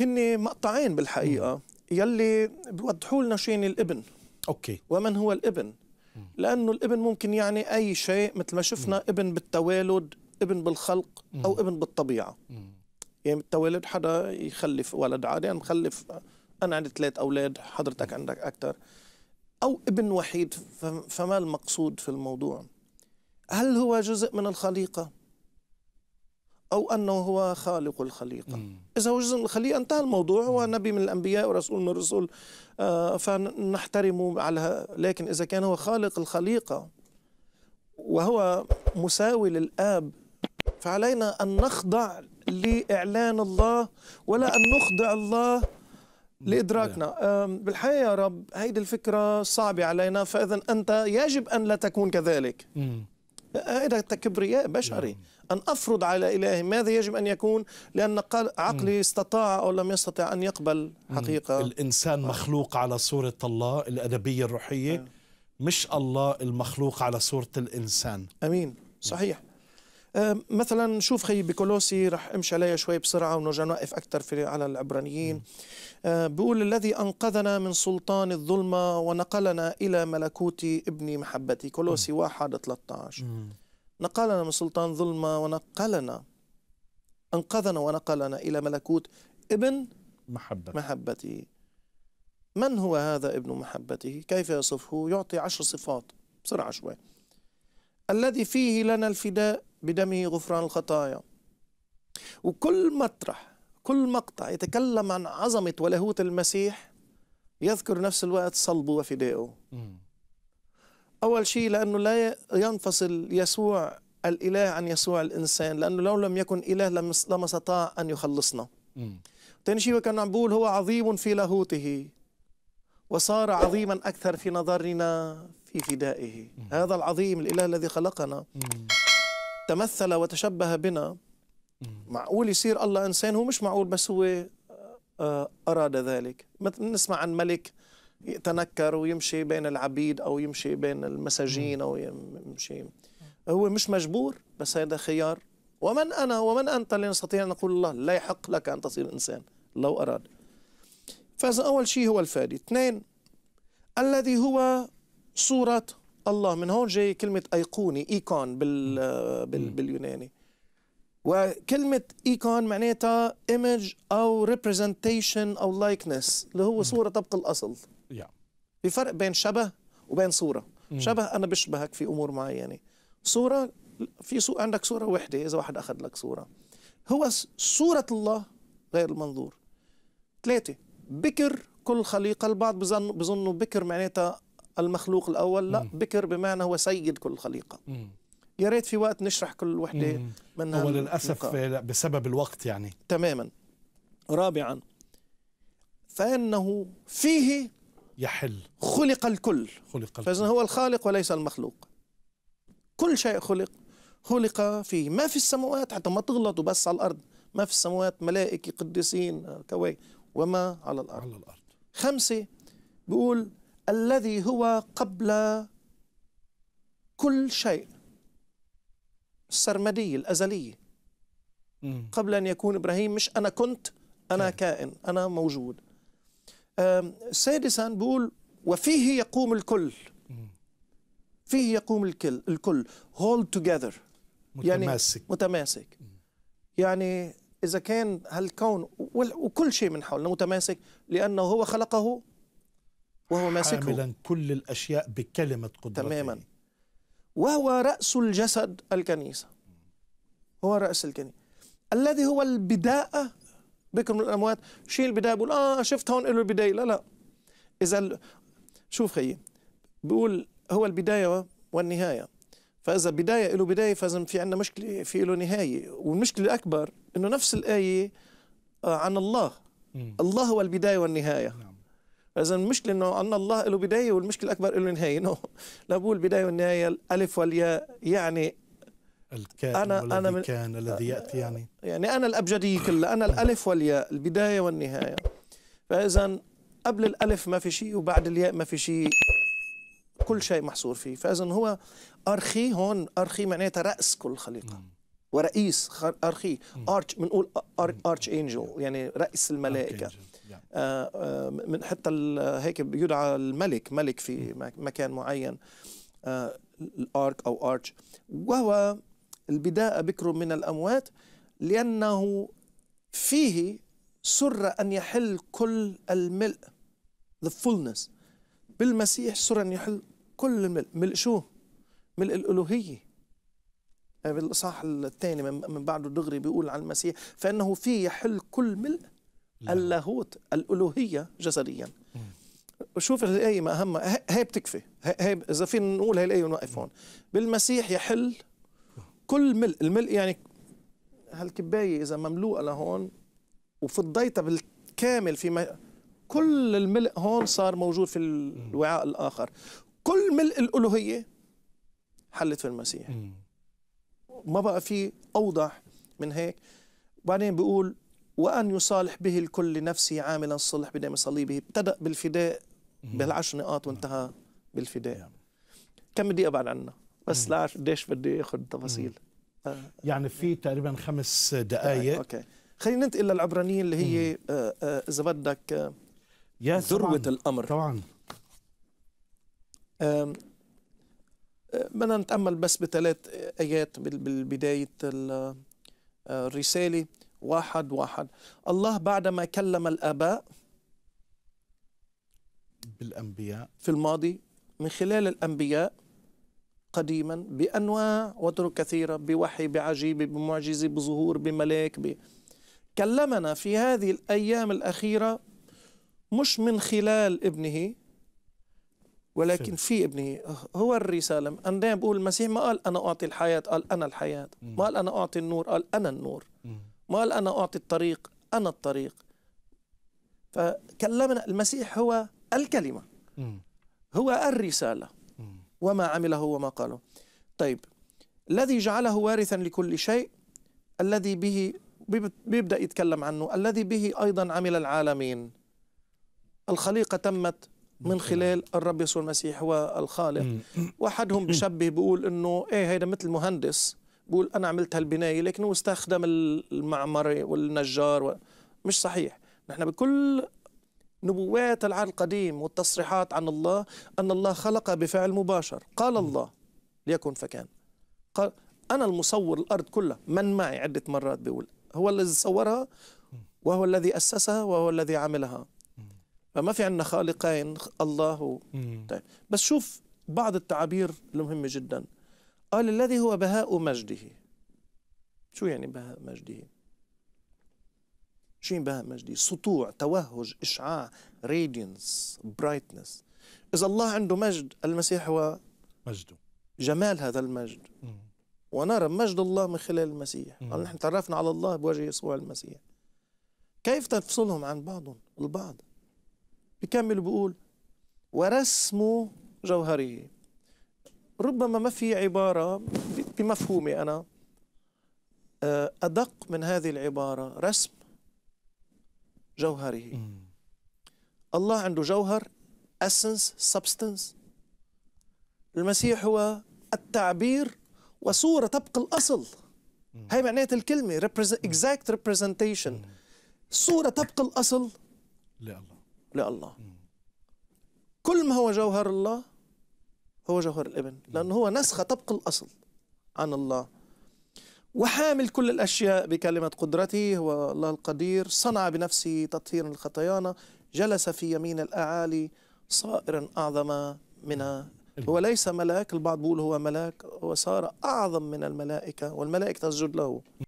هن مقطعين بالحقيقه يلي بيوضحوا لنا شين يعني الابن اوكي ومن هو الابن لانه الابن ممكن يعني اي شيء مثل ما شفنا ابن بالتوالد ابن بالخلق او ابن بالطبيعه يعني بالتوالد حدا يخلف ولد عادي انا يعني مخلف انا عندي ثلاث اولاد حضرتك عندك اكثر او ابن وحيد فما المقصود في الموضوع هل هو جزء من الخليقه أو أنه هو خالق الخليقة مم. إذا هو جزء من الخليقة انتهى الموضوع هو نبي من الأنبياء ورسول من الرسل آه، فنحترمه على لكن إذا كان هو خالق الخليقة وهو مساوي للآب فعلينا أن نخضع لإعلان الله ولا أن نخضع الله لإدراكنا بالحقيقة يا رب هيدي الفكرة صعبة علينا فإذا أنت يجب أن لا تكون كذلك مم. هذا كبرياء بشري نعم. أن أفرض على إلهي ماذا يجب أن يكون لأن عقلي استطاع أو لم يستطع أن يقبل حقيقة الإنسان آه. مخلوق على صورة الله الأدبية الروحية آه. مش الله المخلوق على صورة الإنسان أمين صحيح مثلا شوف خيي بكولوسي رح امشي عليها شوي بسرعه ونرجع نوقف اكثر في على العبرانيين أه، بقول الذي انقذنا من سلطان الظلمه ونقلنا الى ملكوت ابن محبتي كولوسي واحد 13 نقلنا من سلطان ظلمه ونقلنا انقذنا ونقلنا الى ملكوت ابن محبة. محبتي من هو هذا ابن محبته كيف يصفه يعطي عشر صفات بسرعه شوي الذي فيه لنا الفداء بدمه غفران الخطايا وكل مطرح كل مقطع يتكلم عن عظمة ولاهوت المسيح يذكر نفس الوقت صلبه وفدائه أول شيء لأنه لا ينفصل يسوع الإله عن يسوع الإنسان لأنه لو لم يكن إله لما استطاع أن يخلصنا ثاني شيء وكان عم بقول هو عظيم في لاهوته وصار عظيما أكثر في نظرنا في فدائه هذا العظيم الإله الذي خلقنا تمثل وتشبه بنا معقول يصير الله انسان هو مش معقول بس هو آه، آه، اراد ذلك مثل نسمع عن ملك يتنكر ويمشي بين العبيد او يمشي بين المساجين او يمشي هو مش مجبور بس هذا خيار ومن انا ومن انت لنستطيع ان نقول الله لا يحق لك ان تصير انسان لو اراد فاذا اول شيء هو الفادي اثنين الذي هو صوره الله من هون جاي كلمة أيقوني إيكون بال بال باليوناني وكلمة إيكون معناتها إيمج أو ريبريزنتيشن أو لايكنس اللي هو صورة طبق الأصل في فرق بين شبه وبين صورة شبه أنا بشبهك في أمور معينة صورة في سو... عندك صورة وحدة إذا واحد أخذ لك صورة هو صورة الله غير المنظور ثلاثة بكر كل خليقة البعض بظن بظنوا بكر معناتها المخلوق الأول لا بكر بمعنى هو سيد كل خليقة يا ريت في وقت نشرح كل وحدة منها هو للأسف بسبب الوقت يعني تماما رابعا فإنه فيه يحل خلق الكل خلق الكل فإذن هو الخالق وليس المخلوق كل شيء خلق خلق فيه ما في السماوات حتى ما تغلطوا بس على الأرض ما في السماوات ملائكة قديسين كوي وما على الأرض على الأرض خمسة بيقول الذي هو قبل كل شيء السرمدية الأزلية قبل أن يكون إبراهيم مش أنا كنت أنا كائن أنا موجود سادسا بقول وفيه يقوم الكل فيه يقوم الكل الكل hold together متماسك يعني متماسك يعني إذا كان هالكون وكل شيء من حولنا متماسك لأنه هو خلقه وهو ماسكه حاملا كل الأشياء بكلمة قدرته تماما وهو رأس الجسد الكنيسة هو رأس الكنيسة الذي هو البداء بكر الأموات شيل البداية بقول آه شفت هون له البداية لا لا إذا ال... شوف خيي بقول هو البداية والنهاية فإذا بداية له بداية فإذا في عندنا مشكلة في له نهاية والمشكلة الأكبر إنه نفس الآية آه، عن الله الله هو البداية والنهاية نعم. اذا المشكله انه ان الله له بدايه والمشكله الاكبر له نهايه انه بقول البدايه والنهايه الالف والياء يعني الكائن أنا أنا من كان الذي يأتي يعني يعني أنا الابجديه كلها أنا الألف والياء البداية والنهاية فإذا قبل الألف ما في شيء وبعد الياء ما في شيء كل شيء محصور فيه فإذا هو أرخي هون أرخي معناتها رأس كل خليقة ورئيس أرخي أرش بنقول أرش أنجل يعني رئيس الملائكة من حتى هيك يدعى الملك ملك في مكان معين آه، الارك او ارتش وهو البداء بكر من الاموات لانه فيه سر ان يحل كل الملء the fullness بالمسيح سر ان يحل كل الملء ملء شو؟ ملء الالوهيه آه، بالاصحاح الثاني من بعده دغري بيقول عن المسيح فانه فيه يحل كل ملء نعم. اللاهوت الالوهيه جسديا شوف الايه ما اهمها هي بتكفي هي اذا فينا نقول هي الايه ونوقف هون بالمسيح يحل كل ملء الملء يعني هالكبايه اذا مملوءه لهون وفضيتها بالكامل في كل الملء هون صار موجود في الوعاء الاخر كل ملء الالوهيه حلت في المسيح ما بقى في اوضح من هيك وبعدين بيقول وأن يصالح به الكل لنفسه عاملا الصلح بداء صليبه ابتدأ بالفداء بالعشر نقاط وانتهى بالفداء نعم. كم دقيقة بعد عنا بس لا أعرف قديش بدي أخذ تفاصيل آه. يعني في تقريبا خمس دقائق أوكي خلينا ننتقل للعبرانية اللي هي آه، آه، إذا بدك يا ذروة الأمر طبعا بدنا نتأمل بس بثلاث آيات بالبداية الرسالة واحد واحد الله بعدما كلم الآباء بالأنبياء في الماضي من خلال الأنبياء قديما بأنواع وطرق كثيرة بوحي بعجيب بمعجزة بظهور بملاك ب... كلمنا في هذه الأيام الأخيرة مش من خلال ابنه ولكن في ابنه هو الرسالة أنا بقول المسيح ما قال أنا أعطي الحياة قال أنا الحياة ما قال أنا أعطي النور قال أنا النور ما قال أنا أعطي الطريق أنا الطريق فكلمنا المسيح هو الكلمة هو الرسالة وما عمله وما قاله طيب الذي جعله وارثا لكل شيء الذي به بيبدأ يتكلم عنه الذي به أيضا عمل العالمين الخليقة تمت من خلال الرب يسوع المسيح هو الخالق وحدهم بشبه بيقول انه ايه هيدا مثل مهندس بقول انا عملت هالبنايه هو استخدم المعمر والنجار و... مش صحيح نحن بكل نبوات العهد القديم والتصريحات عن الله ان الله خلق بفعل مباشر قال الله ليكن فكان قال انا المصور الارض كلها من معي عده مرات بيقول هو الذي صورها وهو الذي اسسها وهو الذي عملها فما في عندنا خالقين الله و... طيب بس شوف بعض التعابير المهمه جدا قال الذي هو بهاء مجده شو يعني بهاء مجده شو يعني بهاء مجده سطوع توهج إشعاع ريدينس برايتنس إذا الله عنده مجد المسيح هو مجده جمال هذا المجد ونرى مجد الله من خلال المسيح قال نحن تعرفنا على الله بوجه يسوع المسيح كيف تفصلهم عن بعضهم البعض بكمل بقول ورسم جوهره ربما ما في عبارة بمفهومي أنا آه، أدق من هذه العبارة رسم جوهره الله عنده جوهر essence substance المسيح هو التعبير وصورة تبقى الأصل هاي معناتها الكلمة exact representation صورة تبقى الأصل لله لله كل ما هو جوهر الله هو جوهر الابن نعم. لأنه هو نسخة طبق الأصل عن الله وحامل كل الأشياء بكلمة قدرته هو الله القدير صنع بنفسه تطهير الخطيانة جلس في يمين الأعالي صائرا أعظم من نعم. هو ليس ملاك البعض بيقول هو ملاك هو صار أعظم من الملائكة والملائكة تسجد له